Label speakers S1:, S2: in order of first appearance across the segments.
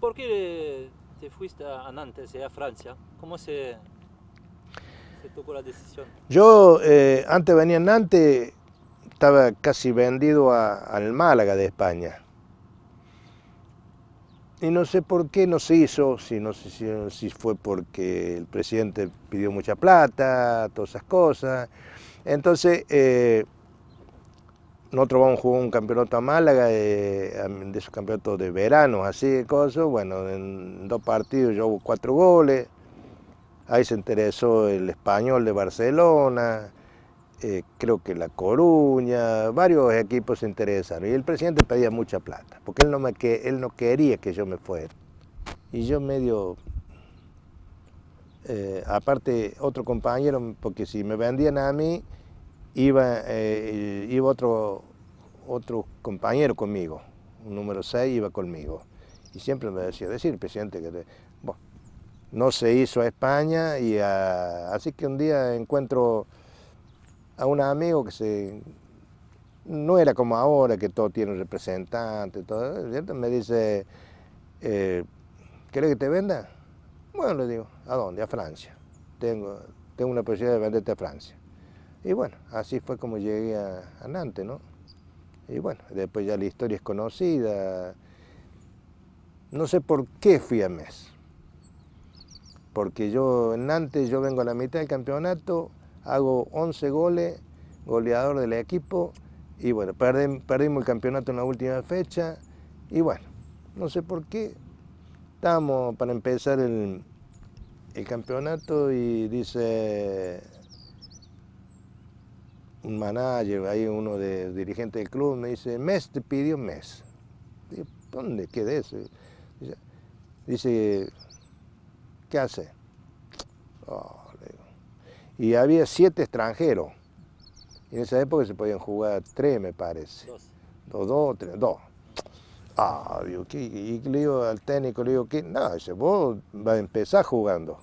S1: ¿Por qué te fuiste a Nantes a Francia? ¿Cómo se, tocó la decisión?
S2: Yo eh, antes venía a Nantes, estaba casi vendido al Málaga de España. Y no sé por qué no se hizo, si no sé si, fue porque el presidente pidió mucha plata, todas esas cosas. Entonces, eh, nosotros vamos a jugar un campeonato a Málaga, eh, de esos campeonatos de verano, así de cosas. Bueno, en dos partidos yo hubo cuatro goles. Ahí se interesó el español de Barcelona, eh, creo que La Coruña, varios equipos se interesaron. Y el presidente pedía mucha plata, porque él no, me, que, él no quería que yo me fuera. Y yo medio eh, aparte, otro compañero, porque si me vendían a mí, iba, eh, iba otro, otro compañero conmigo, un número 6 iba conmigo. Y siempre me decía, decir, presidente, que no se hizo a España. y Así que un día encuentro a un amigo que se... No era como ahora, que todo tiene un representante, todo, ¿cierto? Me dice, eh, ¿Quieres que te venda? Bueno, le digo, ¿a dónde? A Francia. Tengo, tengo una posibilidad de venderte a Francia. Y bueno, así fue como llegué a, Nantes, ¿no? Y bueno, después ya la historia es conocida. No sé por qué fui a Mes. Porque yo en Nantes yo vengo a la mitad del campeonato, hago 11 goles, goleador del equipo, y bueno, perdimos, perdimos el campeonato en la última fecha, y bueno, no sé por qué. estamos para empezar el, el campeonato y dice un manager, ahí uno de dirigente del club, me dice, Mes te pidió Mes. Digo, ¿dónde queda eso? Dice, ¿qué hace? Oh, y había siete extranjeros. en esa época se podían jugar tres, me parece. Dos. Dos, dos, tres, dos. Ah, y le digo al técnico, le digo, ¿qué? No, dice, vos vas a empezar jugando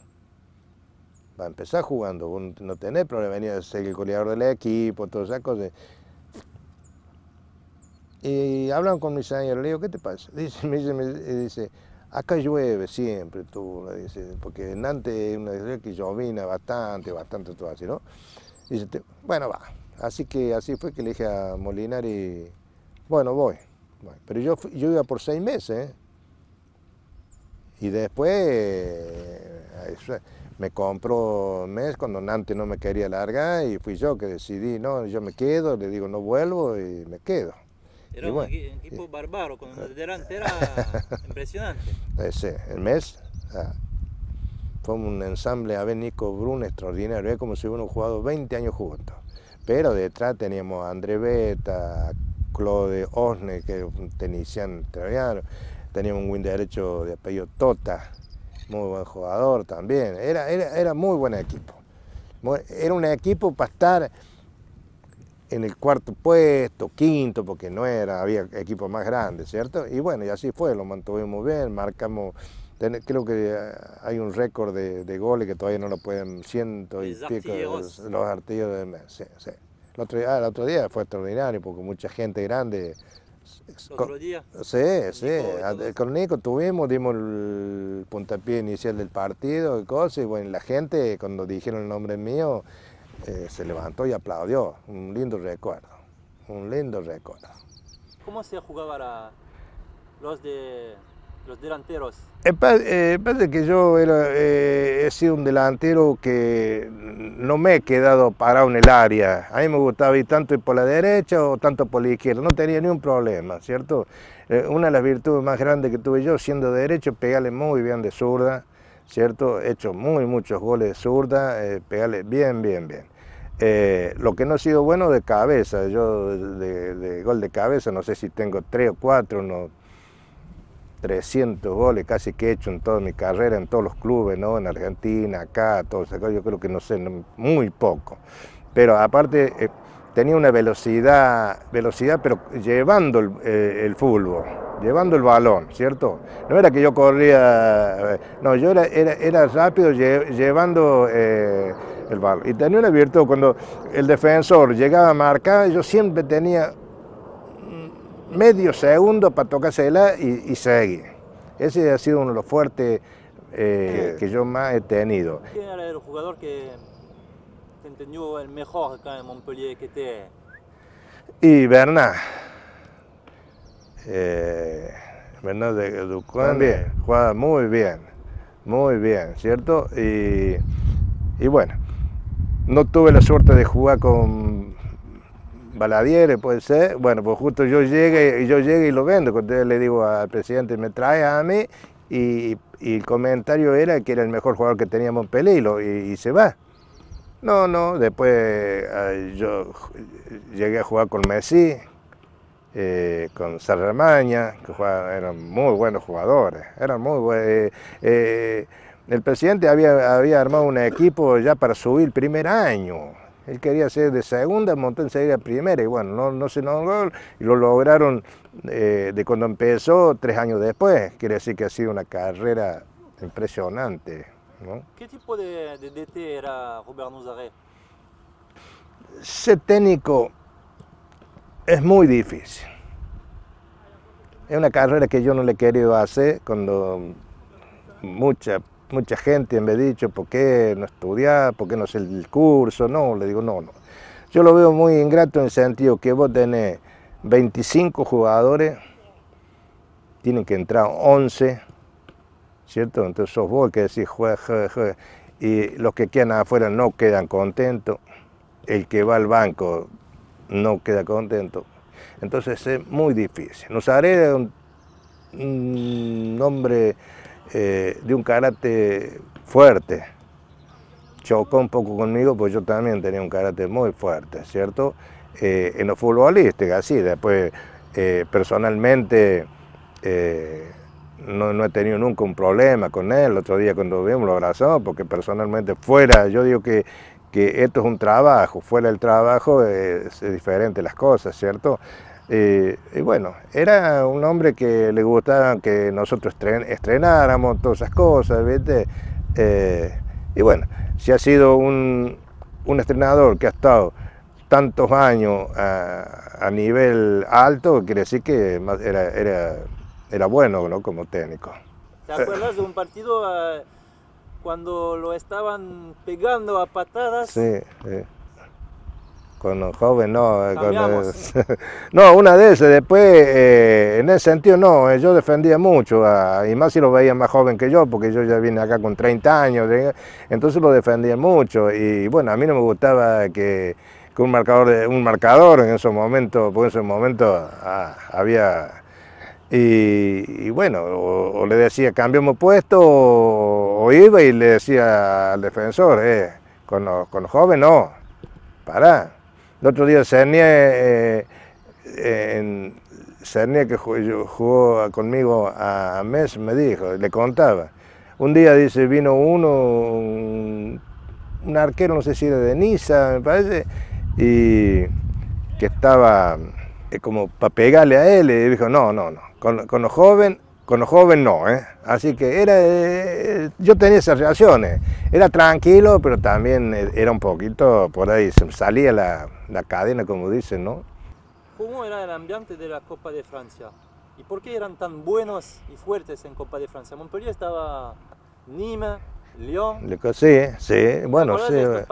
S2: va a empezar jugando, no tener problema, venía a ser el goleador del equipo, todas esas cosas. Y hablan con mis años, le digo, ¿qué te pasa? Dice, me dice, me dice, acá llueve siempre, tú, dice, porque en Nantes es una ciudad que llovina bastante, bastante, todo así, ¿no? Dice, bueno, va. Así que así fue que le dije a y bueno, voy. Pero yo, yo iba por seis meses, ¿eh? Y después... Eh, me compró un mes cuando Nantes no me quería largar y fui yo que decidí, no, yo me quedo, le digo no vuelvo y me quedo. Era un
S1: equipo bárbaro, con ah. era impresionante.
S2: Ese, eh, el mes, ah, fue un ensamble Nico Brun extraordinario, es como si hubiéramos jugado 20 años juntos. Pero detrás teníamos a André Beta, a Claude Osne, que es un teníamos un win derecho de apellido Tota, muy buen jugador también, era, era, muy buen equipo. Era un equipo para estar en el cuarto puesto, quinto, porque no era, había equipos más grandes, ¿cierto? Y bueno, y así fue, lo mantuvimos bien, marcamos, creo que eh, hay un récord de, goles que todavía no lo pueden, ciento y pico, los, artillos, de sí, sí. El otro, ah, el otro día fue extraordinario porque mucha gente grande otro día. Sí, sí, eh, con Nico tuvimos, dimos el puntapié inicial del partido y cosas, y bueno, la gente cuando dijeron el nombre mío eh, se levantó y aplaudió, un lindo recuerdo, un lindo recuerdo.
S1: ¿Cómo se jugaba los de los delanteros?
S2: Eh, pasa que yo eh, he sido un delantero que no me he quedado parado en el área. A mí me gustaba ir tanto por la derecha o tanto por la izquierda. No tenía ningún problema, ¿cierto? Eh, una de las virtudes más grandes que tuve yo siendo de derecho, pegarle muy bien de zurda, ¿cierto? He hecho muy muchos goles de zurda, eh, pegarle bien, bien, bien. lo que no ha sido bueno de cabeza, yo de, de, gol de cabeza, no sé si tengo tres o cuatro, no, 300 goles casi que he hecho en toda mi carrera, en todos los clubes, ¿no? En Argentina, acá, todo yo creo que no sé, muy poco. Pero aparte eh, tenía una velocidad, velocidad, pero llevando eh, el, fútbol, llevando el balón, ¿cierto? No era que yo corría, eh, no, yo era, era, rápido llevando el balón. Y tenía una virtud, cuando el defensor llegaba a marcar, yo siempre tenía medio segundo para tocársela y, y seguir. Ese ha sido uno de los fuertes eh, que yo más he tenido.
S1: ¿Quién era el jugador que te entendió el mejor acá en Montpellier que te...
S2: Y Bernard. Eh, Bernard de Ducuán bien. Eh, jugaba muy bien, muy bien, ¿cierto? Y, y bueno, no tuve la suerte de jugar con Baladiere puede ser, bueno, pues justo yo y yo llegué y lo vendo, entonces le digo al presidente, me trae a mí y, el comentario era que era el mejor jugador que teníamos en peligro y, se va. No, no, después eh, yo llegué a jugar con Messi, eh, con Sarramaña, que eran muy buenos jugadores, eran muy buenos. Eh, el presidente había, había armado un equipo ya para subir el primer año, él quería ser de segunda, montó enseguida primera y bueno, no, no se logró y lo lograron eh, de cuando empezó tres años después. Quiere decir que ha sido una carrera impresionante. ¿no?
S1: ¿Qué tipo de, DT era Robert Nozaret?
S2: Ser técnico es muy difícil. Es una carrera que yo no le he querido hacer cuando mucha Mucha gente me ha dicho, ¿por qué no estudiar? ¿Por qué no hacer el curso? No, le digo, no, no. Yo lo veo muy ingrato en el sentido que vos tenés 25 jugadores, tienen que entrar 11, ¿cierto? Entonces sos vos que decís, juega, juega, Y los que quedan afuera no quedan contentos. El que va al banco no queda contento. Entonces es muy difícil. Nos haré un nombre eh, de un carácter fuerte. Chocó un poco conmigo, pues yo también tenía un carácter muy fuerte, ¿cierto? Eh, en lo futbolístico, así. Después, eh, personalmente, no, he tenido nunca un problema con él. El otro día cuando vimos lo abrazó, porque personalmente fuera, yo digo que, que esto es un trabajo, fuera el trabajo es diferente las cosas, ¿cierto? Eh, y bueno, era un hombre que le gustaba que nosotros estrenáramos todas esas cosas, ¿viste? Eh, y bueno, si ha sido un, un, estrenador que ha estado tantos años a, nivel alto, quiere decir que era, era bueno ¿no? como técnico.
S1: ¿Te acuerdas de un partido eh, cuando lo estaban pegando a patadas? Sí,
S2: sí con jóvenes, no. Eh, eh, no, una de esas, después eh, en ese sentido no, yo defendía mucho, y más si lo veía más joven que yo, porque yo ya vine acá con 30 años, entonces lo defendía mucho, y bueno, a mí no me gustaba que, un, marcador, un marcador en esos momentos, porque en esos momentos ah, había... Y, bueno, o, le decía cambiamos puesto, o, iba y le decía al defensor, con los, con los jóvenes no, pará. El otro día Sernia eh, eh, que jugó conmigo a Mes, me dijo, le contaba. Un día dice, vino uno, un, arquero, no sé si era de Niza, me parece, y que estaba eh, como para pegarle a él, y dijo, no, no, no, con, con los jóvenes con los jóvenes no, ¿eh? así que era, eh, yo tenía esas relaciones, era tranquilo, pero también e, era un poquito, por ahí salía la, la cadena, como dicen, ¿no?
S1: ¿Cómo era el ambiente de la Copa de Francia? ¿Y por qué eran tan buenos y fuertes en Copa de Francia? Montpellier estaba Nîmes, Lyon.
S2: Sí, sí, bueno, sí. Eh,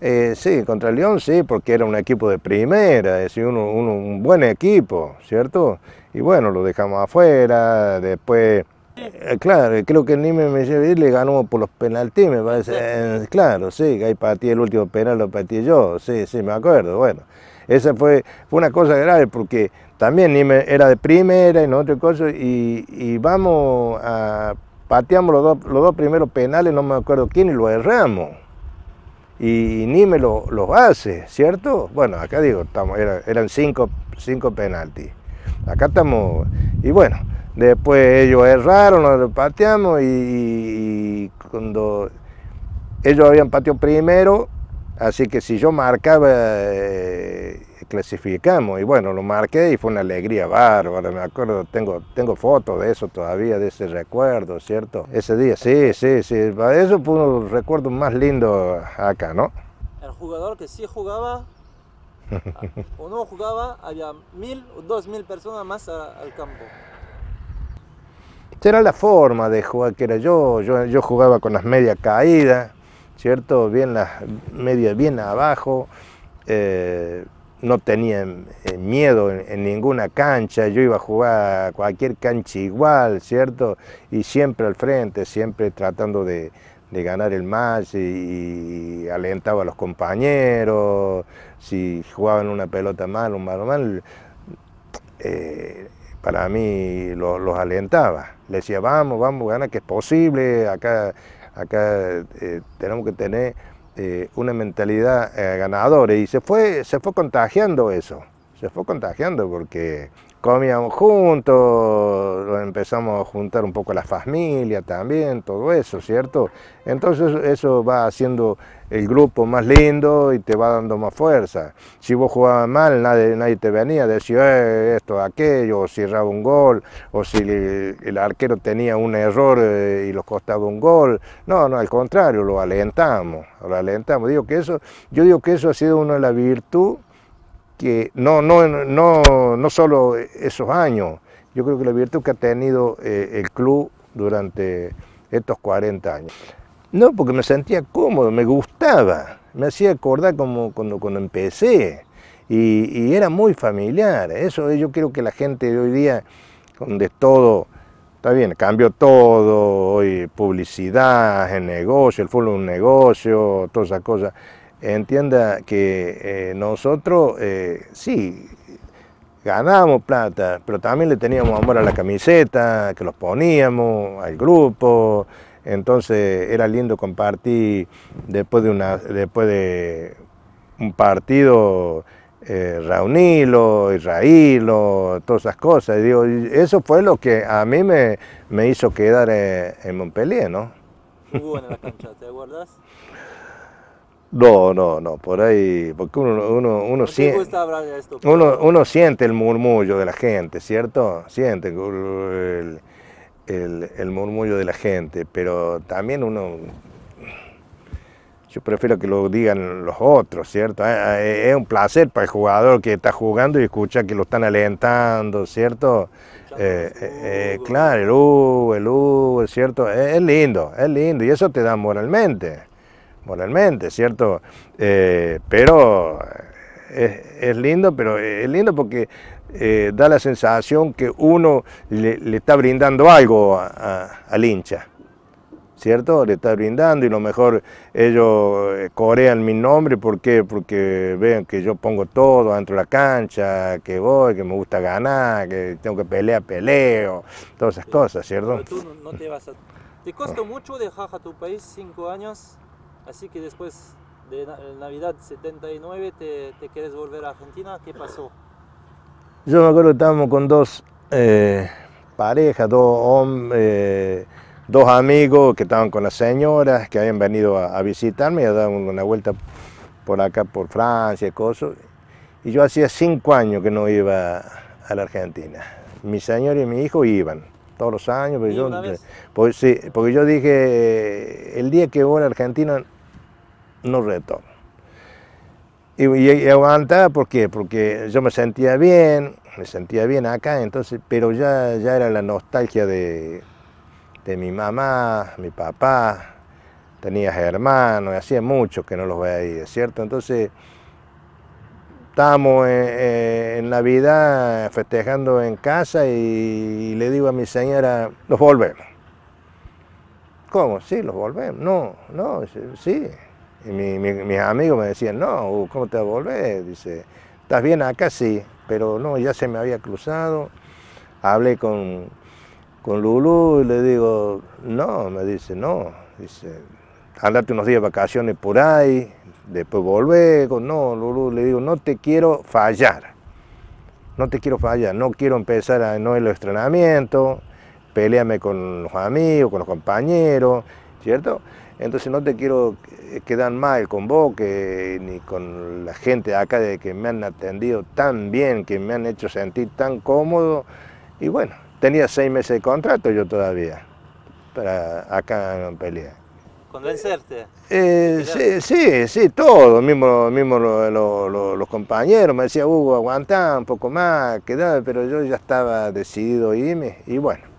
S2: eh, sí, contra Lyon sí, porque era un equipo de primera, es decir, un buen equipo, ¿cierto? y bueno, lo dejamos afuera, después... Eh, claro, creo que Nime me le ganó por los penaltis, me parece. claro, sí, que ahí ti el último penal, lo patí yo, sí, sí, me acuerdo. Bueno, esa fue, fue una cosa grave porque también Nime era de primera y no otra cosa, y, y vamos a. Pateamos los dos, los dos primeros penales, no me acuerdo quién, y lo erramos. Y, Nime los lo hace, ¿cierto? Bueno, acá digo, estamos, eran cinco, cinco penaltis acá estamos. Y bueno, después ellos erraron, nos pateamos y, cuando ellos habían pateado primero, así que si yo marcaba, eh, clasificamos. Y bueno, lo marqué y fue una alegría bárbara, me acuerdo, tengo, tengo fotos de eso todavía, de ese recuerdo, ¿cierto? Ese día, sí, sí, sí, eso fue un recuerdo más lindo acá, ¿no?
S1: El jugador que sí jugaba o no jugaba, había mil o dos mil personas más al campo.
S2: Era la forma de jugar que era yo. Yo, jugaba con las medias caídas, ¿cierto? Bien las medias bien abajo. Eh, no tenía eh, miedo en, ninguna cancha, yo iba a jugar cualquier cancha igual, ¿cierto? Y siempre al frente, siempre tratando de, ganar el match y, alentaba a los compañeros, si jugaban una pelota mal, un balón mal, eh, para mí los alentaba. Le decía, vamos, vamos, gana, que es posible, acá, acá eh, tenemos que tener eh, una mentalidad ganadora. Y se fue, se fue contagiando eso, se fue contagiando porque comíamos juntos, empezamos a juntar un poco la familia también, todo eso, ¿cierto? Entonces eso va haciendo el grupo más lindo y te va dando más fuerza. Si vos jugabas mal, nadie, nadie te venía a decir eh, esto, aquello, o si erraba un gol, o si el, arquero tenía un error eh, y lo costaba un gol. No, no, al contrario, lo alentamos, lo alentamos. Digo que eso, yo digo que eso ha sido una de las virtudes que no, no, no, no solo esos años, yo creo que la virtud que ha tenido eh, el club durante estos 40 años. No, porque me sentía cómodo, me gustaba, me hacía acordar como cuando, cuando empecé y, era muy familiar. Eso yo creo que la gente de hoy día, donde todo, está bien, cambió todo, hoy publicidad, el negocio, el fútbol es un negocio, todas esas cosas entienda que eh, nosotros eh, sí ganamos plata, pero también le teníamos amor a la camiseta, que los poníamos, al grupo. Entonces era lindo compartir después de, una, después de un partido, eh, reunirlo y todas esas cosas. digo, eso fue lo que a mí me, me hizo quedar en, Montpellier, ¿no?
S1: Muy buena cancha, ¿te acuerdas?
S2: No, no, no, por ahí, porque uno, uno, uno siente, uno, uno, siente el murmullo de la gente, ¿cierto? Siente el, murmullo de la gente, pero también uno, yo prefiero que lo digan los otros, ¿cierto? Eh, eh, es un placer para el jugador que está jugando y escucha que lo están alentando, ¿cierto? Eh, claro, el U, el U, ¿cierto? Es lindo, es lindo y eso te da moralmente moralmente, ¿cierto? Eh, pero eh, es, lindo, pero es lindo porque eh, da la sensación que uno le, está brindando algo a, al hincha. ¿cierto? Le está brindando y lo mejor ellos corean mi nombre, ¿por qué? Porque vean que yo pongo todo dentro de la cancha, que voy, que me gusta ganar, que tengo que pelear, peleo, todas esas cosas, ¿cierto? te
S1: ¿Te costó ah. mucho dejar a tu país cinco años Así que después de Navidad 79 te, te volver a Argentina, ¿qué pasó?
S2: Yo me acuerdo que estábamos con dos eh, parejas, dos, hombres, eh, dos amigos que estaban con las señoras que habían venido a, visitarme y a dar una vuelta por acá, por Francia y cosas. Y yo hacía cinco años que no iba a la Argentina. Mi señor y mi hijo iban todos los años. Porque, yo, porque, sí, porque yo dije, el día que voy a Argentina no retorno. Y, y, porque aguantaba, Porque yo me sentía bien, me sentía bien acá, entonces, pero ya, ya era la nostalgia de, mi mamá, mi papá, tenía hermanos, hacía mucho que no los veía, ¿cierto? Entonces Estábamos eh, eh, en, Navidad festejando en casa y, le digo a mi señora, nos volvemos. ¿Cómo? Sí, los volvemos. No, no, sí. Y mis amigos me decían, no, uh, ¿cómo te vas Dice, ¿estás bien acá? Sí, pero no, ya se me había cruzado. Hablé con, con Lulu y le digo, no, me dice, no, dice, andate unos días de vacaciones por ahí, Después volver, no, le digo, no te quiero fallar. No te quiero fallar, no quiero empezar a no el entrenamiento, peleame con los amigos, con los compañeros, ¿cierto? Entonces no te quiero eh, quedar mal con vos, ni con la gente de acá de que me han atendido tan bien, que me han hecho sentir tan cómodo. Y bueno, tenía seis meses de contrato yo todavía para acá en pelea
S1: convencerte.
S2: Eh, sí, sí, sí, todo, mismo, mismo los compañeros me decía Hugo, aguantá un poco más, pero yo ya estaba decidido irme y bueno.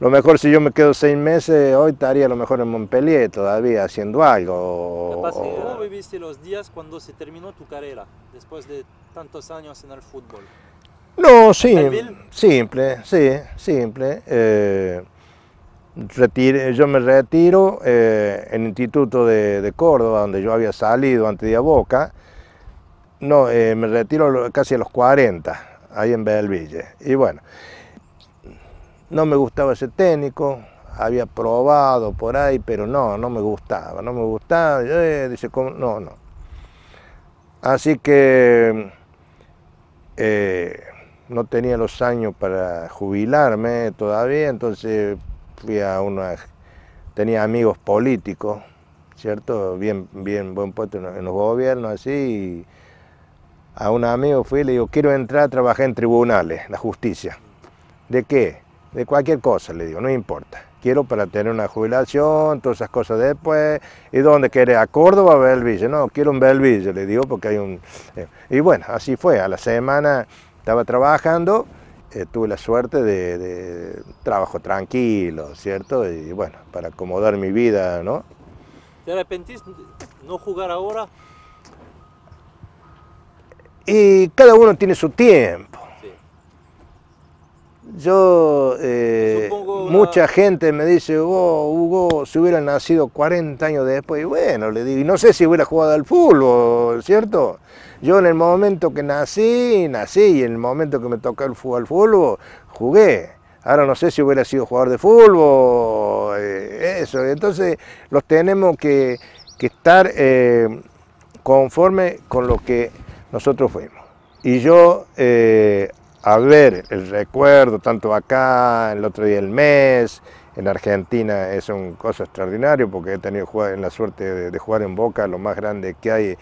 S2: Lo mejor si yo me quedo seis meses, hoy estaría a lo mejor en Montpellier todavía haciendo algo. ¿Cómo
S1: viviste los días cuando se terminó tu carrera, después de tantos años en el fútbol?
S2: No, sí, simple, sí, simple. Eh, yo me retiro eh, en el Instituto de, Córdoba, donde yo había salido antes de Boca. No, eh, me retiro casi a los 40, ahí en Belville. Y bueno, no me gustaba ese técnico, había probado por ahí, pero no, no me gustaba, no me gustaba. Eh, dice, ¿cómo? no, no. Así que no tenía los años para jubilarme todavía, entonces fui a una, tenía amigos políticos, ¿cierto? Bien, bien, buen puesto en los gobiernos, así. a un amigo fui y le digo, quiero entrar a trabajar en tribunales, la justicia. ¿De qué? De cualquier cosa, le digo, no importa. Quiero para tener una jubilación, todas esas cosas después. ¿Y dónde querés? ¿A Córdoba o Belville? No, quiero un Belville, le digo, porque hay un... Eh. Y bueno, así fue. A la semana estaba trabajando eh, tuve la suerte de, de, trabajo tranquilo, ¿cierto? Y bueno, para acomodar mi vida, ¿no?
S1: ¿Te arrepentís no jugar ahora?
S2: Y cada uno tiene su tiempo. Yo, eh, mucha gente me dice, oh, Hugo, si hubiera nacido 40 años después, y bueno, le digo, y no sé si hubiera jugado al fútbol, ¿cierto? Yo en el momento que nací, nací, y en el momento que me tocó el fútbol, fútbol, jugué. Ahora no sé si hubiera sido jugador de fútbol, eh, eso. Entonces, los tenemos que, estar eh, conforme con lo que nosotros fuimos. Y yo eh, a ver el recuerdo, tanto acá, el otro día del mes, en Argentina es un cosa extraordinario porque he tenido la suerte de, jugar en Boca, lo más grande que hay, eh,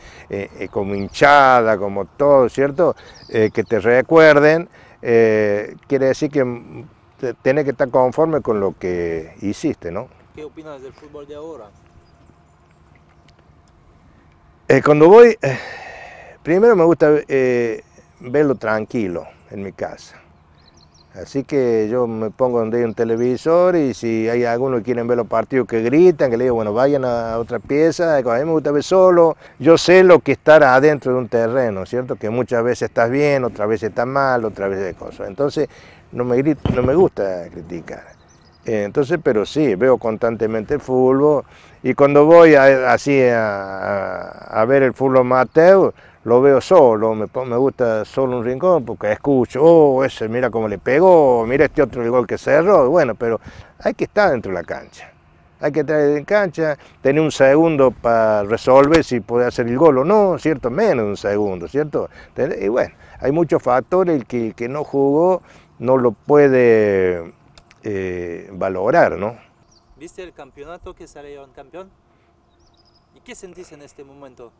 S2: eh, como hinchada, como todo, ¿cierto? Eh, que te recuerden, quiere decir que mm, tenés que estar conforme con lo que hiciste, ¿no?
S1: ¿Qué opinas del fútbol de ahora?
S2: cuando voy, primero me gusta verlo tranquilo en mi casa. Así que yo me pongo donde hay un televisor y si hay algunos que quieren ver los partidos que gritan, que le digo, bueno, vayan a otra pieza, a mí me gusta ver solo. Yo sé lo que estar adentro de un terreno, ¿cierto? Que muchas veces estás bien, otras veces estás mal, otras veces cosas. Entonces, no me, grito, no me gusta criticar. Eh, entonces, pero sí, veo constantemente el fútbol y cuando voy así a, ver el fútbol mateo lo veo solo, me, gusta solo un rincón porque escucho, oh, ese mira cómo le pegó, mira este otro gol que cerró, bueno, pero hay que estar dentro de la cancha, hay que estar en cancha, tener un segundo para resolver si puede hacer el gol o no, ¿cierto? Menos de un segundo, ¿cierto? Y bueno, hay muchos factores, el que, el que no jugó no lo puede eh, valorar, ¿no?
S1: ¿Viste el campeonato que un campeón? ¿Y qué sentís en este momento?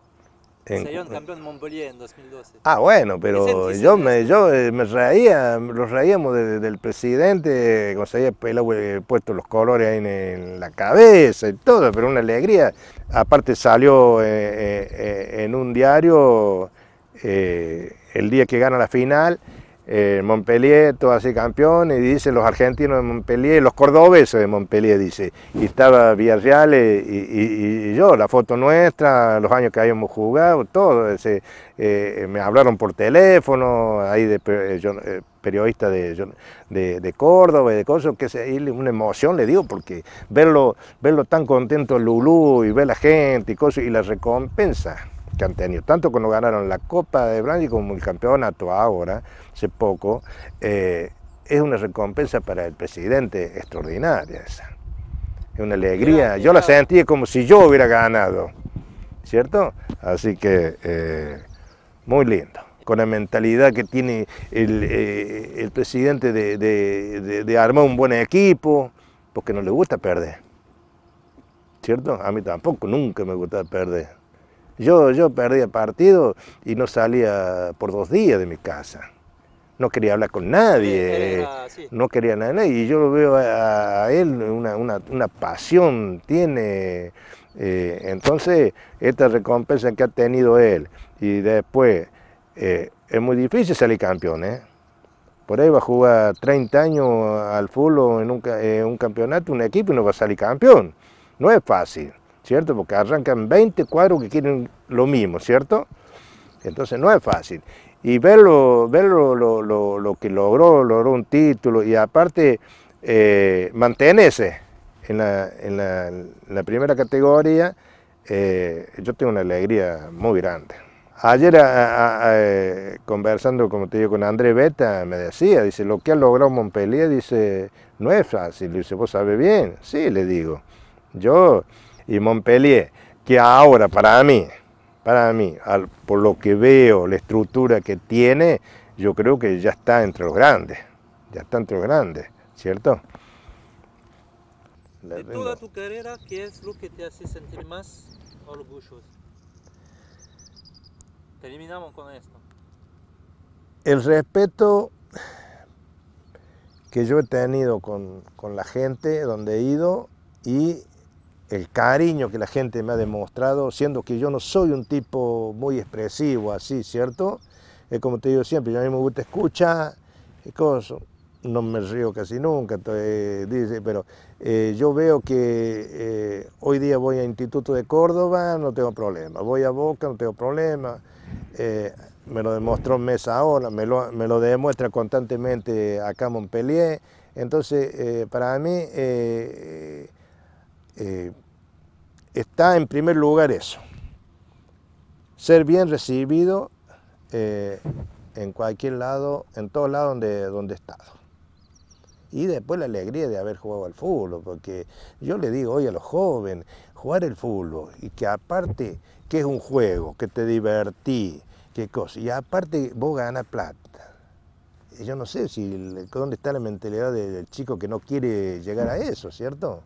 S1: En... un campeón de Montpellier en 2012. Ah, bueno, pero yo
S2: me, yo eh, me reía, los reíamos desde el del presidente, conseguía había eh, puesto los colores ahí en, la cabeza y todo, pero una alegría. Aparte salió eh, en un diario el día que gana la final eh, Montpellier, todo así campeón, y dice los argentinos de Montpellier, los cordobeses de Montpellier, dice. Y estaba Villarreal eh, y, y, yo, la foto nuestra, los años que habíamos jugado, todo. Ese, eh, me hablaron por teléfono, ahí de periodista de, Córdoba y de cosas, que es una emoción le digo, porque verlo, verlo tan contento Lulú y ver la gente y cosas, y la recompensa que han tenido, tanto cuando ganaron la Copa de Brandy como el campeonato ahora, hace poco, eh, es una recompensa para el presidente extraordinaria esa. Es una alegría. Yo la sentí como si yo hubiera ganado, ¿cierto? Así que eh, muy lindo con la mentalidad que tiene el, eh, presidente de, de, armar un buen equipo, porque no le gusta perder. ¿Cierto? A mí tampoco, nunca me gusta perder. Yo, yo perdía partido y no salía por dos días de mi casa. No quería hablar con nadie, no quería nada nadie. Y yo lo veo a, él, una, pasión tiene. Eh, entonces, esta recompensa que ha tenido él y después, eh, es muy difícil salir campeón. ¿eh? Por ahí va a jugar 30 años al fútbol en un, en un campeonato, un equipo y no va a salir campeón. No es fácil. Porque arrancan 20 cuadros que quieren lo mismo, ¿cierto? Entonces no es fácil. Y verlo, verlo lo, que logró, logró un título y aparte eh, mantenerse en la, primera categoría, eh, yo tengo una alegría muy grande. Ayer eh, conversando, como te digo, con André Beta, me decía, dice, lo que ha logrado Montpellier, dice, no es fácil, dice, vos sabes bien. Sí, le digo. Yo y Montpellier, que ahora para mí, para mí, por lo que veo, la estructura que tiene, yo creo que ya está entre los grandes, ya está entre los grandes, ¿cierto?
S1: de toda tu carrera, ¿qué es lo que te hace sentir más orgulloso? Terminamos con esto.
S2: El respeto que yo he tenido con, con la gente donde he ido y el cariño que la gente me ha demostrado, siendo que yo no soy un tipo muy expresivo así, ¿cierto? Es como te digo siempre, yo a mí me gusta escuchar y cosas. No me río casi nunca, entonces, dice, pero eh, yo veo que eh, hoy día voy a Instituto de Córdoba, no tengo problema, voy a Boca, no tengo problema, eh, me lo demostró Mesa ahora, me lo, demuestra constantemente acá en Montpellier. Entonces, para mí, está en primer lugar eso, ser bien recibido eh, en cualquier lado, en todo lado donde, donde he estado. Y después la alegría de haber jugado al fútbol, porque yo le digo hoy a los jóvenes, jugar el fútbol, y que aparte que es un juego, que te divertí, qué cosa, y aparte vos ganas plata. Yo no sé si dónde está la mentalidad del chico que no quiere llegar a eso, ¿cierto?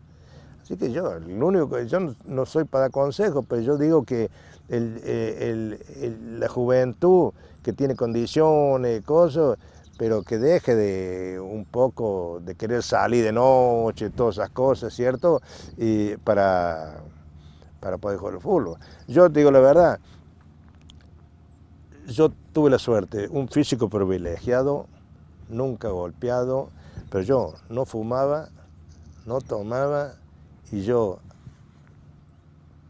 S2: Así que yo, el único yo no soy para dar consejos, pero yo digo que eh, la juventud que tiene condiciones, cosas, pero que deje de un poco de querer salir de noche, todas esas cosas, ¿cierto? Y para, para poder jugar al fútbol. Yo digo la verdad, yo tuve la suerte, un físico privilegiado, nunca golpeado, pero yo no fumaba, no tomaba, y yo,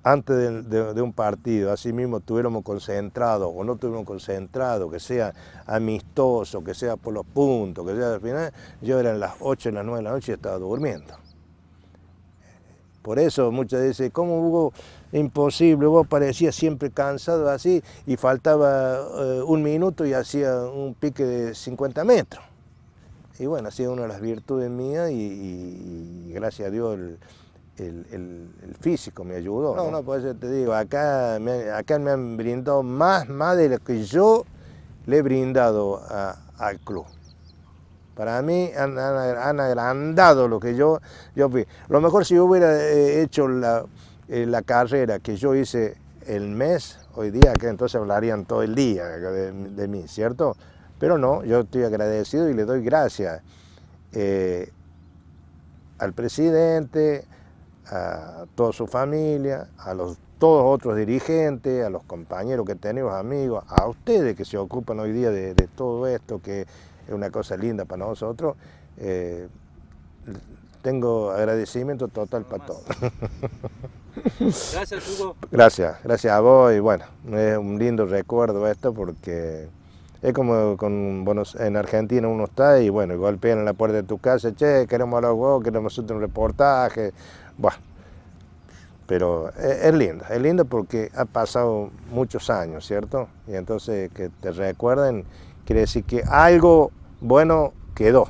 S2: antes de, un partido, así mismo estuviéramos concentrados o no estuviéramos concentrados, que sea amistoso, que sea por los puntos, que sea al final, yo era eran las 8, las 9 de la noche y estaba durmiendo. Por eso muchas veces, ¿cómo hubo Imposible, vos parecías siempre cansado así y faltaba eh, un minuto y hacía un pique de 50 metros. Y bueno, ha sido una de las virtudes mías y, gracias a Dios el, el, físico me ayudó. No, no, pues te digo, acá me, acá me han brindado más, más de lo que yo le he brindado al club. Para mí han, han, agrandado lo que yo, yo fui. Lo mejor si yo hubiera eh, hecho la, eh, la, carrera que yo hice el mes, hoy día, que entonces hablarían todo el día de, mí, ¿cierto? Pero no, yo estoy agradecido y le doy gracias eh, al presidente, a toda su familia, a los todos otros dirigentes, a los compañeros que tenemos, amigos, a ustedes que se ocupan hoy día de, todo esto, que es una cosa linda para nosotros, eh, tengo agradecimiento total para todos. Gracias, Hugo. Gracias, gracias a vos y bueno, es un lindo recuerdo esto porque es como con, en Argentina uno está y bueno, golpean en la puerta de tu casa, che, queremos hablar vos, queremos hacer un reportaje, bueno, pero e, es, lindo, linda, es lindo porque ha pasado muchos años, ¿cierto? Y entonces que te recuerden quiere decir que algo bueno quedó.